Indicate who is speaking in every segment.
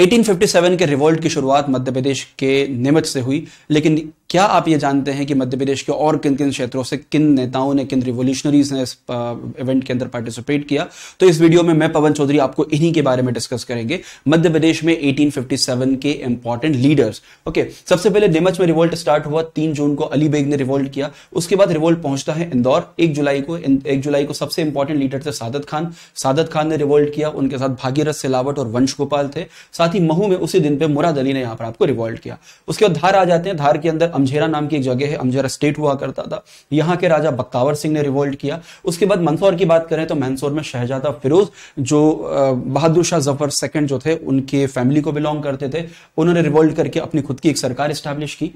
Speaker 1: 1857 के रिवोल्ट की शुरुआत मध्य प्रदेश के निमच से हुई लेकिन क्या आप ये जानते हैं कि मध्य प्रदेश के और किन किन क्षेत्रों से किन नेताओं ने किन रिवोल्यूशनरीज ने इस इवेंट के अंदर पार्टिसिपेट किया तो इस वीडियो में मैं पवन चौधरी आपको इन्हीं के बारे में डिस्कस करेंगे मध्य प्रदेश में 1857 के इंपॉर्टेंट लीडर्स ओके सबसे पहले नीमच में रिवोल्ट स्टार्ट हुआ तीन जून को अली बेग ने रिवोल्ट किया उसके बाद रिवोल्ट पहुंचता है इंदौर एक जुलाई को एक जुलाई को सबसे इंपॉर्टेंट लीडर थे सादत खान सादत खान ने रिवोल्ट किया उनके साथ भागीरथ सिलावट और वंश गोपाल थे साथ ही महू में उसी दिन पे मुराद अली ने यहां पर आपको रिवोल्ट किया उसके बाद धार आ जाते हैं धार के अंदर अमझेरा नाम की एक जगह है अमझेरा स्टेट हुआ करता था यहाँ के राजा बक्तावर सिंह ने रिवोल्ट किया उसके बाद मंदसौर की बात करें तो मंदसौर में शहजादा फिरोज जो बहादुर शाह जफर सेकेंड जो थे उनके फैमिली को बिलोंग करते थे उन्होंने रिवोल्ट करके अपनी खुद की एक सरकार स्टैब्लिश की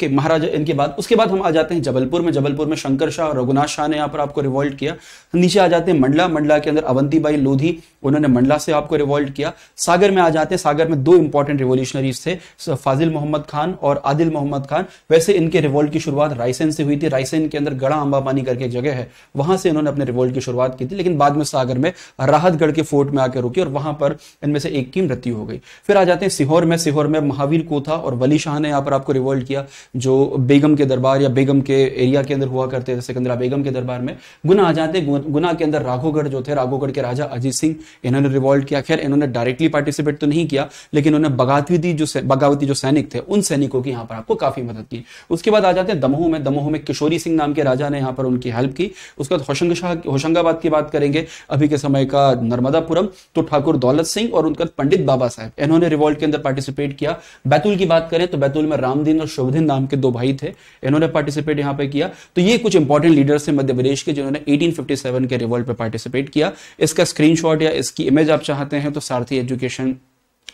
Speaker 1: के महाराजा इनके बाद उसके बाद हम आ जाते हैं जबलपुर में जबलपुर में शंकर शाह और रघुनाथ शाह ने यहाँ पर आपको रिवॉल्ट किया नीचे आ जाते हैं मंडला मंडला के अंदर अवंतीबाई लोधी उन्होंने मंडला से आपको रिवॉल्ट किया सागर में आ जाते हैं सागर में दो इंपॉर्टेंट रिवोल्यूशनरीज थे फाजिल मोहम्मद खान और आदिल मोहम्मद खान वैसे इनके रिवॉल्ट की शुरुआत रायसेन से हुई थी रायसेन के अंदर गड़ा पानी करके एक जगह है वहां से इन्होंने अपने रिवॉल्ट की शुरुआत की थी लेकिन बाद में सागर में राहतगढ़ के फोर्ट में आकर रुकी और वहां पर इनमें से एक की मृत्यु हो गई फिर आ जाते हैं सीहोर में सीहोर में महावीर कोथा और वली शाह ने यहाँ पर आपको रिवॉल्ट किया जो बेगम के दरबार या बेगम के एरिया के अंदर हुआ करते थे सिकंदरा बेगम के दरबार में गुना आ जाते गुना के अंदर राघोगढ़ जो थे राघोगढ़ के राजा अजीत सिंह इन्होंने रिवॉल्ट किया खैर इन्होंने डायरेक्टली पार्टिसिपेट तो नहीं किया लेकिन उन्होंने बगावती जो बगावती जो सैनिक थे उन सैनिकों की यहाँ पर आपको काफी मदद की उसके बाद आ जाते हैं दमोह में दमोह में किशोरी सिंह नाम के राजा ने यहाँ पर उनकी हेल्प की उसके बाद होशंग होशंगाबाद की बात करेंगे अभी के समय का नर्मदापुरम तो ठाकुर दौलत सिंह और उनका पंडित बाबा साहब इन्होंने रिवॉल्ट के अंदर पार्टिसिपेट किया बैतूल की बात करें तो बैतूल में रामदीन और शुभदिन नाम के दो भाई थे इन्होंने पार्टिसिपेट यहां पे किया तो ये कुछ इंपॉर्टेंट लीडर्स थे मध्य प्रदेश के जिन्होंने 1857 के रिवॉल्ट पे पार्टिसिपेट किया इसका स्क्रीनशॉट या इसकी इमेज आप चाहते हैं तो सारथी एजुकेशन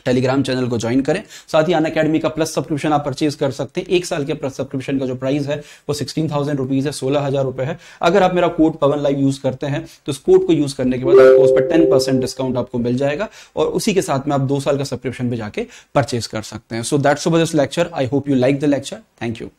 Speaker 1: टेलीग्राम चैनल को ज्वाइन करें साथ ही अन अकेडमी का प्लस सब्सक्रिप्शन आप परचेज कर सकते हैं एक साल के प्लस सब्सक्रिप्शन का जो प्राइस है वो सिक्सटीन थाउजेंड रुपीज है सोलह हजार रुपए है अगर आप मेरा कोड पवन लाइव यूज करते हैं तो उस कोड को यूज करने के बाद आपको उस पर टेन परसेंट डिस्काउंट आपको मिल जाएगा और उसी के साथ में आप दो साल का सब्सक्रिप्शन भी जाके परचेज कर सकते हैं so that's over this lecture I hope you like the lecture thank you